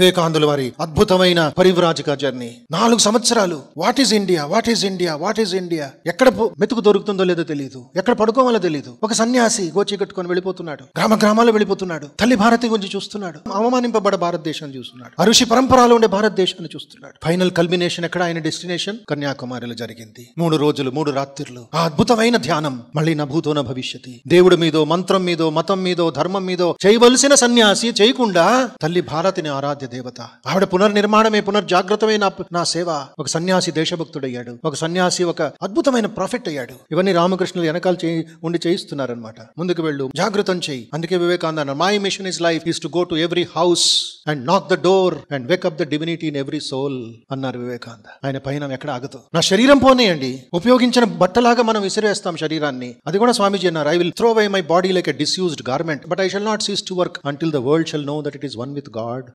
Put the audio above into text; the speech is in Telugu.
వివేకాందుల వారి అద్భుతమైన పరివ్రాజక జర్నీ నాలుగు సంవత్సరాలు what is India what is India what is India ఎక్కడ మెతుకు దొరుకుతుందో లేదో తెలియదు ఎక్కడ పడుకోవాలో తెలియదు ఒక సన్యాసి గోచి కట్టుకొని వెళ్ళిపోతున్నాడు గ్రామ గ్రామాలు వెళ్ళిపోతున్నాడు తల్లి భారతి గురించి చూస్తున్నాడు అవమానింపబడ భారతదేశాన్ని చూస్తున్నాడు అరుషి పరంపరలో ఉండే భారతదేశాన్ని చూస్తున్నాడు ఫైనల్ కల్మినేషన్ ఎక్కడ ఆయన డెస్టినేషన్ కన్యాకుమారిలో జరిగింది మూడు రోజులు మూడు రాత్రులు ఆ అద్భుతమైన ధ్యానం మళ్ళీ నభూతోన భవిష్యత్ దేవుడి మీదో మంత్రం మీదో మతం మీదో ధర్మం మీదో చేయవలసిన సన్యాసి చేయకుండా తల్లి భారతిని ఆరాధి దేవత ఆవిడ పునర్నిర్మాణమే పునర్జాగ్రతమే నా నా సేవ ఒక సన్యాసి దేశభక్తుడయ్యాడు ఒక సన్యాసి ఒక అద్భుతమైన ప్రాఫిట్ అయ్యాడు ఇవన్నీ రామకృష్ణులు వెనకాల చేయి ఉండి చేయిస్తున్నారనమాట ముందుకు వెళ్ళు జాగ్రత్తం చేయి అందుకే Vivekananda my mission is life is to go to every house and knock the door and wake up the divinity in every soul అన్నారు వివేకానంద ఆయన పైన ఎక్కడ ఆగదు నా శరీరం పోనేయండి ఉపయోగించిన బట్టలాగా మనం విసిరేస్తాం శరీరాన్ని అది కూడా స్వామీజీ అన్నారు I will throw away my body like a disused garment but I shall not cease to work until the world shall know that it is one with God